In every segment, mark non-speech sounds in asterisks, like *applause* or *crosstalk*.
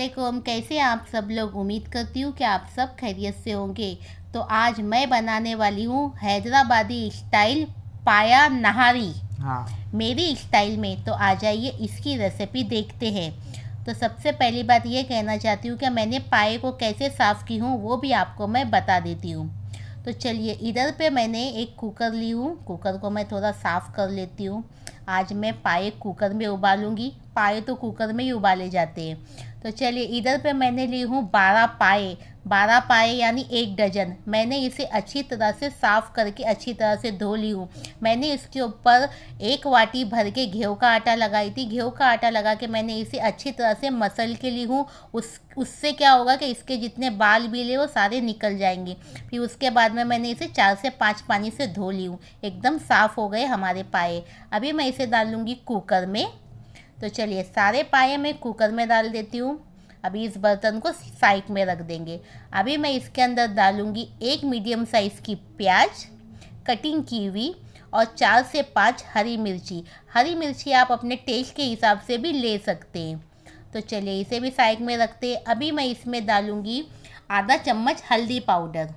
वालेकुम कैसे आप सब लोग उम्मीद करती हूँ कि आप सब खैरियत से होंगे तो आज मैं बनाने वाली हूँ हैदराबादी स्टाइल पाया नहारी हाँ। मेरी स्टाइल में तो आ जाइए इसकी रेसिपी देखते हैं तो सबसे पहली बात ये कहना चाहती हूँ कि मैंने पाए को कैसे साफ़ की हूँ वो भी आपको मैं बता देती हूँ तो चलिए इधर पे मैंने एक कुकर ली हूँ कुकर को मैं थोड़ा साफ़ कर लेती हूँ आज मैं पाए कुकर में उबालूँगी पाए तो कुकर में ही उबाले जाते हैं तो चलिए इधर पे मैंने ली हूँ बारह पाए बारह पाए यानी एक डजन मैंने इसे अच्छी तरह से साफ़ करके अच्छी तरह से धो ली हूँ मैंने इसके ऊपर एक वाटी भर के घेव का आटा लगाई थी घेव का आटा लगा के मैंने इसे अच्छी तरह से मसल के ली हूँ उस उससे क्या होगा कि इसके जितने बाल बीले वो सारे निकल जाएंगे फिर उसके बाद में मैंने इसे चार से पाँच पानी से धो ली हूँ एकदम साफ़ हो गए हमारे पाए अभी मैं इसे डालूँगी कुकर में तो चलिए सारे पाए मैं कुकर में डाल देती हूँ अभी इस बर्तन को साइड में रख देंगे अभी मैं इसके अंदर डालूँगी एक मीडियम साइज़ की प्याज कटिंग की हुई और चार से पाँच हरी मिर्ची हरी मिर्ची आप अपने टेस्ट के हिसाब से भी ले सकते हैं तो चलिए इसे भी साइड में रखते हैं अभी मैं इसमें डालूँगी आधा चम्मच हल्दी पाउडर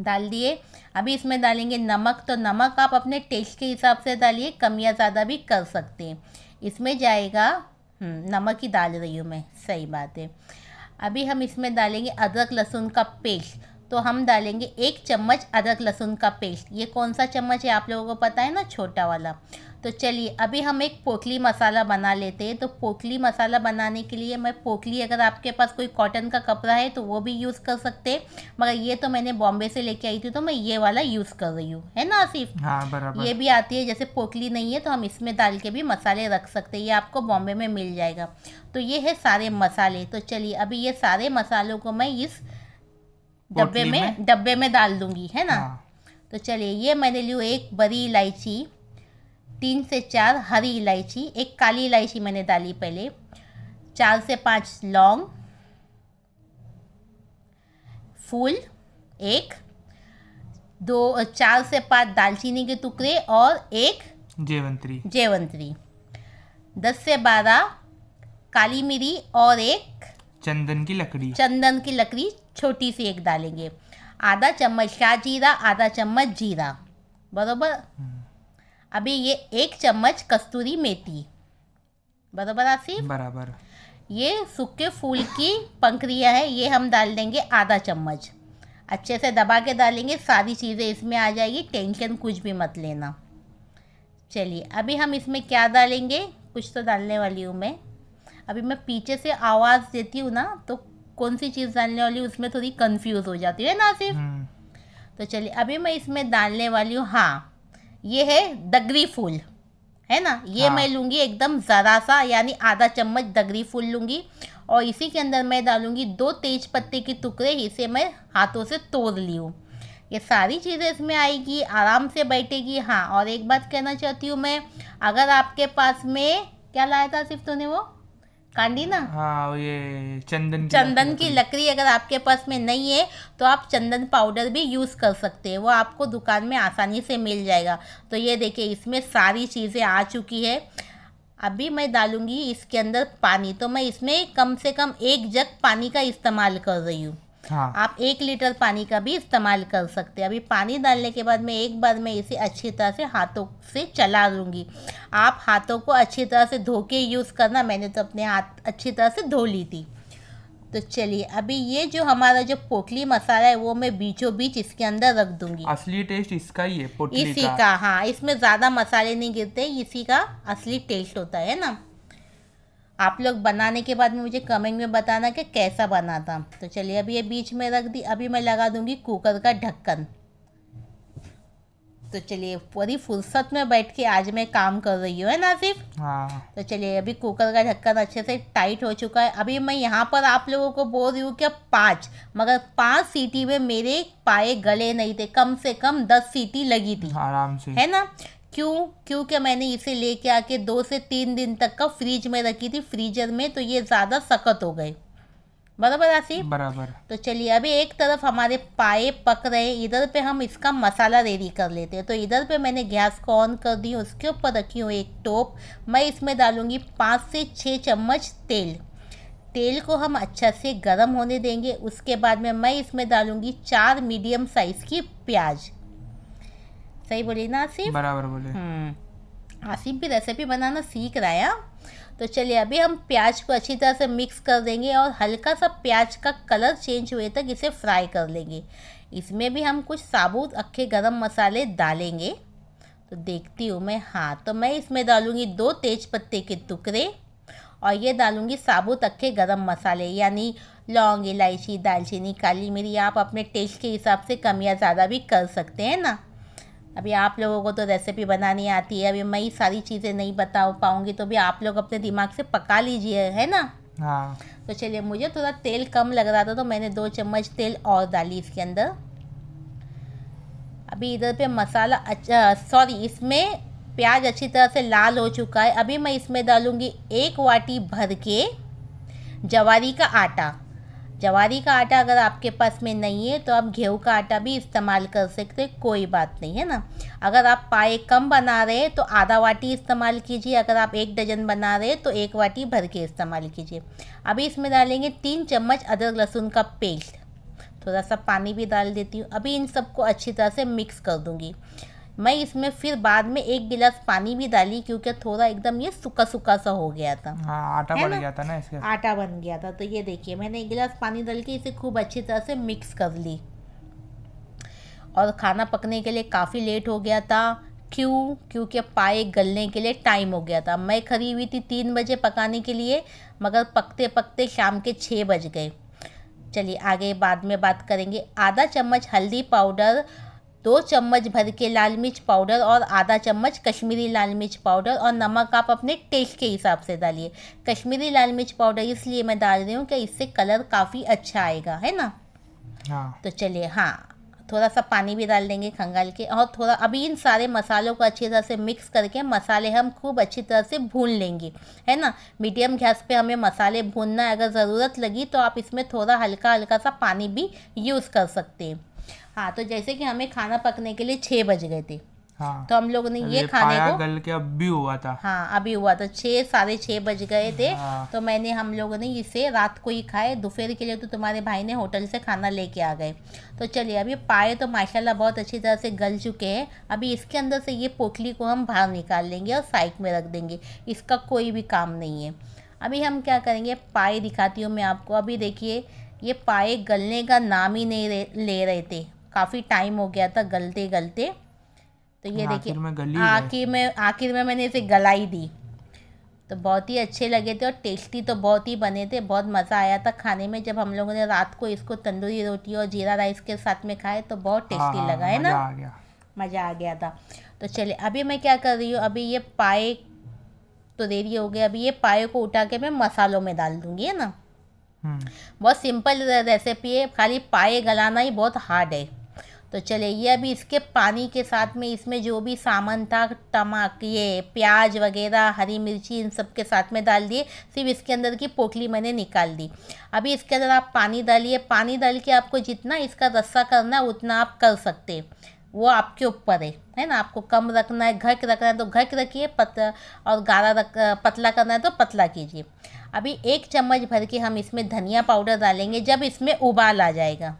डाल दिए अभी इसमें डालेंगे नमक तो नमक आप अपने टेस्ट के हिसाब से डालिए कम या ज़्यादा भी कर सकते हैं इसमें जाएगा हम्म, नमक ही डाल रही हूँ मैं सही बात है अभी हम इसमें डालेंगे अदरक लहसुन का पेस्ट तो हम डालेंगे एक चम्मच अदरक लहसुन का पेस्ट ये कौन सा चम्मच है आप लोगों को पता है ना छोटा वाला तो चलिए अभी हम एक पोखली मसाला बना लेते हैं तो पोखली मसाला बनाने के लिए मैं पोखली अगर आपके पास कोई कॉटन का कपड़ा है तो वो भी यूज़ कर सकते हैं मगर ये तो मैंने बॉम्बे से लेके आई थी तो मैं ये वाला यूज़ कर रही हूँ है ना आसिफ हाँ बराबर ये भी आती है जैसे पोखली नहीं है तो हम इसमें डाल के भी मसाले रख सकते हैं ये आपको बॉम्बे में मिल जाएगा तो ये है सारे मसाले तो चलिए अभी ये सारे मसालों को मैं इस डब्बे में डब्बे में डाल दूंगी है ना हाँ। तो चलिए ये मैंने लियो एक बड़ी इलायची तीन से चार हरी इलायची एक काली इलायची मैंने डाली पहले चार से पाँच लौंग फूल एक दो चार से पाँच दालचीनी के टुकड़े और एक जेवंतरी जेवंतरी दस से बारह काली मिरी और एक चंदन की लकड़ी चंदन की लकड़ी छोटी सी एक डालेंगे आधा चम्मच शाह जीरा आधा चम्मच जीरा बराबर हम्म। अभी ये एक चम्मच कस्तूरी मेथी बरोबर आसिफ बराबर ये सूखे फूल की पंखरिया है ये हम डाल देंगे आधा चम्मच अच्छे से दबा के डालेंगे सारी चीज़ें इसमें आ जाएगी टेंशन कुछ भी मत लेना चलिए अभी हम इसमें क्या डालेंगे कुछ तो डालने वाली हूँ मैं अभी मैं पीछे से आवाज़ देती हूँ ना तो कौन सी चीज़ डालने वाली उसमें थोड़ी कंफ्यूज हो जाती है ना सिर्फ हम्म। तो चलिए अभी मैं इसमें डालने वाली हूँ हाँ ये है दगरी फूल है ना ये हाँ। मैं लूँगी एकदम ज़रा सा यानी आधा चम्मच दगरी फूल लूँगी और इसी के अंदर मैं डालूँगी दो तेज पत्ते के टुकड़े इसे मैं हाथों से तोड़ ली हूँ ये सारी चीज़ें इसमें आएगी आराम से बैठेगी हाँ और एक बात कहना चाहती हूँ मैं अगर आपके पास में क्या लाया था सिर्फ तूने वो ना हाँ ये चंदन चंदन की लकड़ी अगर आपके पास में नहीं है तो आप चंदन पाउडर भी यूज़ कर सकते हैं वो आपको दुकान में आसानी से मिल जाएगा तो ये देखिए इसमें सारी चीज़ें आ चुकी है अभी मैं डालूँगी इसके अंदर पानी तो मैं इसमें कम से कम एक जग पानी का इस्तेमाल कर रही हूँ हाँ। आप एक लीटर पानी का भी इस्तेमाल कर सकते हैं अभी पानी डालने के बाद मैं एक बार में इसे अच्छी तरह से हाथों से चला दूँगी आप हाथों को अच्छी तरह से धो के यूज़ करना मैंने तो अपने हाथ अच्छी तरह से धो ली थी तो चलिए अभी ये जो हमारा जो पोटली मसाला है वो मैं बीचों बीच इसके अंदर रख दूंगी असली टेस्ट इसका ही है पोटली इसी का, का हाँ इसमें ज़्यादा मसाले नहीं गिरते इसी का असली टेस्ट होता है ना आप लोग बनाने के बाद में मुझे कमेंट में बताना कि कैसा बना था तो चलिए अभी ये बीच में रख दी अभी मैं लगा दूंगी कुकर का ढक्कन तो चलिए पूरी फुर्सत में बैठ के आज मैं काम कर रही हूँ है ना सिर्फ हाँ तो चलिए अभी कुकर का ढक्कन अच्छे से टाइट हो चुका है अभी मैं यहाँ पर आप लोगों को बोल रही हूँ कि पाँच मगर पाँच सीटी में मेरे पाए गले नहीं थे कम से कम दस सीटी लगी थी आराम से है ना क्यों क्योंकि मैंने इसे लेके आके दो से तीन दिन तक का फ्रीज में रखी थी फ्रीजर में तो ये ज़्यादा सख्त हो गए बराबर आसिफ बराबर तो चलिए अभी एक तरफ हमारे पाए पक रहे हैं इधर पे हम इसका मसाला रेडी कर लेते हैं तो इधर पे मैंने गैस को ऑन कर दी उसके ऊपर रखी हूँ एक टोप मैं इसमें डालूँगी पाँच से छः चम्मच तेल तेल को हम अच्छा से गर्म होने देंगे उसके बाद में मैं इसमें डालूँगी चार मीडियम साइज़ की प्याज़ सही बोली ना आसिफ बराबर बोले हम्म। आसिफ भी रेसिपी बनाना सीख रहा है हाँ। तो चलिए अभी हम प्याज को अच्छी तरह से मिक्स कर देंगे और हल्का सा प्याज का कलर चेंज हुए तक इसे फ्राई कर लेंगे इसमें भी हम कुछ साबुत अक्खे गरम मसाले डालेंगे तो देखती हूँ मैं हाँ तो मैं इसमें डालूँगी दो तेज पत्ते के टुकड़े और ये डालूँगी साबुत अक्खे गरम मसाले यानी लौंग इलायची दालचीनी काली मिरी आप अपने टेस्ट के हिसाब से कम या ज़्यादा भी कर सकते हैं ना अभी आप लोगों को तो रेसिपी बनानी आती है अभी मैं ये सारी चीज़ें नहीं बता पाऊँगी तो भी आप लोग अपने दिमाग से पका लीजिए है ना हाँ तो चलिए मुझे थोड़ा तेल कम लग रहा था तो मैंने दो चम्मच तेल और डाली इसके अंदर अभी इधर पे मसाला अच्छा सॉरी इसमें प्याज अच्छी तरह से लाल हो चुका है अभी मैं इसमें डालूँगी एक वाटी भर के जवारी का आटा जवारी का आटा अगर आपके पास में नहीं है तो आप गेहूँ का आटा भी इस्तेमाल कर सकते कोई बात नहीं है ना अगर आप पाए कम बना रहे हैं तो आधा वाटी इस्तेमाल कीजिए अगर आप एक डजन बना रहे हैं तो एक वाटी भर के इस्तेमाल कीजिए अभी इसमें डालेंगे तीन चम्मच अदरक लहसुन का पेस्ट थोड़ा सा पानी भी डाल देती हूँ अभी इन सबको अच्छी तरह से मिक्स कर दूँगी मैं इसमें फिर बाद में एक गिलास पानी भी डाली क्योंकि थोड़ा एकदम ये सूखा सूखा सा हो गया था हाँ, आटा बन गया था ना इसके आटा बन गया था तो ये देखिए मैंने एक गिलास पानी डाल के इसे खूब अच्छी तरह से मिक्स कर ली और खाना पकने के लिए काफ़ी लेट हो गया था क्यों क्योंकि पाए गलने के लिए टाइम हो गया था मैं खड़ी हुई थी तीन बजे पकाने के लिए मगर पकते पकते शाम के छः बज गए चलिए आगे बाद में बात करेंगे आधा चम्मच हल्दी पाउडर दो चम्मच भर के लाल मिर्च पाउडर और आधा चम्मच कश्मीरी लाल मिर्च पाउडर और नमक आप अपने टेस्ट के हिसाब से डालिए कश्मीरी लाल मिर्च पाउडर इसलिए मैं डाल रही हूँ कि इससे कलर काफ़ी अच्छा आएगा है ना हाँ तो चलिए हाँ थोड़ा सा पानी भी डाल देंगे खंगाल के और थोड़ा अभी इन सारे मसालों को अच्छी तरह से मिक्स करके मसाले हम खूब अच्छी तरह से भून लेंगे है ना मीडियम गैस पे हमें मसाले भूनना है अगर ज़रूरत लगी तो आप इसमें थोड़ा हल्का हल्का सा पानी भी यूज़ कर सकते हैं हाँ तो जैसे कि हमें खाना पकने के लिए छः बज गए थे हाँ, तो हम लोग ने ये खाने को गल के अभी हुआ था हाँ अभी हुआ था छः साढ़े छः बज गए थे हाँ, तो मैंने हम लोगों ने इसे रात को ही खाए दोपहर के लिए तो तुम्हारे भाई ने होटल से खाना लेके आ गए तो चलिए अभी पाए तो माशाल्लाह बहुत अच्छी तरह से गल चुके हैं अभी इसके अंदर से ये पोटली को हम बाहर निकाल लेंगे और साइड में रख देंगे इसका कोई भी काम नहीं है अभी हम क्या करेंगे पाए दिखाती हूँ मैं आपको अभी देखिए ये पाए गलने का नाम ही नहीं ले रहे थे काफ़ी टाइम हो गया था गलते गलते तो ये देखिए आखिर में आखिर में मैंने इसे गलाई दी तो बहुत ही अच्छे लगे थे और टेस्टी तो बहुत ही बने थे बहुत मज़ा आया था खाने में जब हम लोगों ने रात को इसको तंदूरी रोटी और जीरा राइस के साथ में खाए तो बहुत हाँ, टेस्टी हाँ, लगा हाँ, है ना मज़ा आ गया था तो चलिए अभी मैं क्या कर रही हूँ अभी ये पाए तो देरी हो गया अभी ये पाए को उठा के मैं मसालों में डाल दूँगी है ना हम्म। बहुत सिंपल रेसिपी है खाली पाए गलाना ही बहुत हार्ड है तो चलिए ये अभी इसके पानी के साथ में इसमें जो भी सामान था टमाक ये प्याज वगैरह हरी मिर्ची इन सब के साथ में डाल दिए सिर्फ इसके अंदर की पोटली मैंने निकाल दी अभी इसके अंदर आप पानी डालिए पानी डाल के आपको जितना इसका रस्सा करना है उतना आप कर सकते वो आपके ऊपर है है ना आपको कम रखना है घक रखना है तो घक रखिए पत और गाढ़ा रख पतला करना है तो पतला कीजिए अभी एक चम्मच भर के हम इसमें धनिया पाउडर डालेंगे जब इसमें उबाल आ जाएगा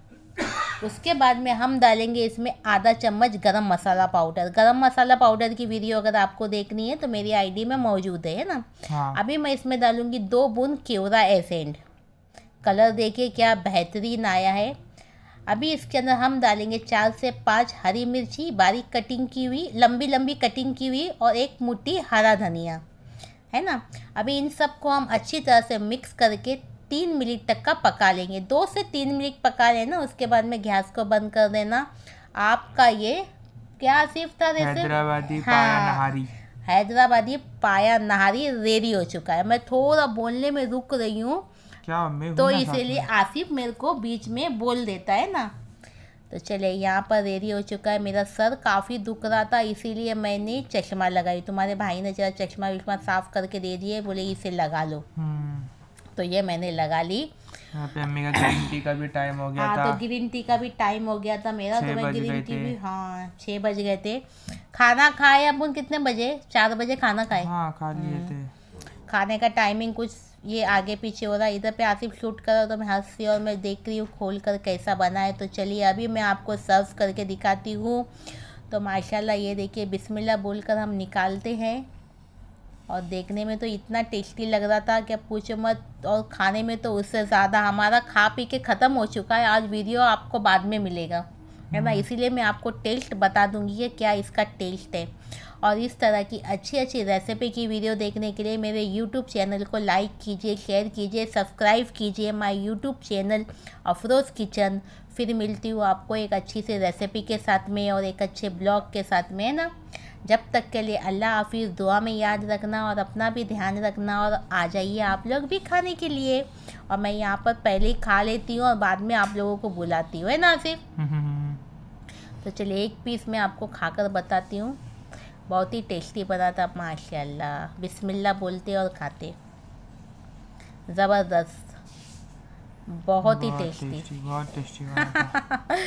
उसके बाद में हम डालेंगे इसमें आधा चम्मच गरम मसाला पाउडर गरम मसाला पाउडर की वीडियो अगर आपको देखनी है तो मेरी आईडी में मौजूद है ना हाँ। अभी मैं इसमें डालूंगी दो बूंद केवरा एसेंड कलर देखिए क्या बेहतरीन आया है अभी इसके अंदर हम डालेंगे चार से पाँच हरी मिर्ची बारीक कटिंग की हुई लंबी लंबी कटिंग की हुई और एक मुठ्ठी हरा धनिया है ना अभी इन सबको हम अच्छी तरह से मिक्स करके तीन मिनट तक का पका लेंगे दो से तीन मिनट पका लेना उसके बाद में गैस को बंद कर देना आपका ये क्या सिर्फ था हैदराबादी पाया हाँ। नहारी हैदराबादी पाया नहारी रेडी हो चुका है मैं थोड़ा बोलने में रुक रही हूँ तो इसीलिए आसिफ मेरे को बीच में बोल देता है ना तो चले यहाँ पर रेडी हो चुका है मेरा सर काफ़ी दुख रहा था इसीलिए मैंने चश्मा लगाई तुम्हारे भाई ने जरा चश्मा विश्मा साफ करके दे दिए बोले इसे लगा लो हम्म। तो ये मैंने लगा ली ग्रीन टी का भी टाइम हो गया हाँ, तो था तो ग्रीन टी का भी टाइम हो गया था मेरा तो मैं ग्रीन टी भी हाँ छह बज गए थे खाना खाए अब उन कितने बजे चार बजे खाना खाए हाँ, हम्म। खाने का टाइमिंग कुछ ये आगे पीछे हो रहा है इधर पे आसिफ शूट कर रहा तो मैं हंस रही और मैं देख रही हूँ खोल कर कैसा बना है तो चलिए अभी मैं आपको सर्व करके दिखाती हूँ तो माशाल्लाह ये देखिए बिस्मिल्लाह बोलकर हम निकालते हैं और देखने में तो इतना टेस्टी लग रहा था कि पूछो मत और खाने में तो उससे ज़्यादा हमारा खा पी के ख़त्म हो चुका है आज वीडियो आपको बाद में मिलेगा है ना हम्म। इसीलिए मैं आपको टेस्ट बता दूंगी कि क्या इसका टेस्ट है और इस तरह की अच्छी अच्छी रेसिपी की वीडियो देखने के लिए मेरे यूट्यूब चैनल को लाइक कीजिए शेयर कीजिए सब्सक्राइब कीजिए my YouTube channel Afroz kitchen फिर मिलती हूँ आपको एक अच्छी सी रेसिपी के साथ में और एक अच्छे ब्लॉग के साथ में है ना जब तक के लिए अल्लाह हाफिज़ दुआ में याद रखना और अपना भी ध्यान रखना और आ जाइए आप लोग भी खाने के लिए और मैं यहाँ पर पहले ही खा लेती हूँ और बाद में आप लोगों को बुलाती हूँ है ना सिर्फ तो चलिए एक पीस मैं आपको खाकर बताती हूँ बहुत ही टेस्टी बना था माशाल्लाह बिस्मिल्लाह बोलते और खाते ज़बरदस्त बहुत ही टेस्टी बहुत टेस्टी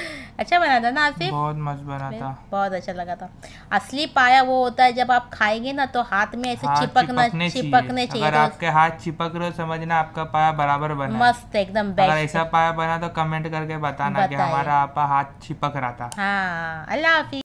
*laughs* अच्छा बना था ना आसिफ बहुत मस्त बना था बहुत अच्छा लगा था असली पाया वो होता है जब आप खाएंगे ना तो हाथ में ऐसे हाँ, चिपकना चिपकने, चिपकने चाहिए अगर तो आपके हाथ चिपक रहे हो समझना आपका पाया बराबर बना मस्त एकदम अगर ऐसा पाया बना तो कमेंट करके बताना कि हमारा आपका हाथ चिपक रहा था हाँ अल्लाह हाफिज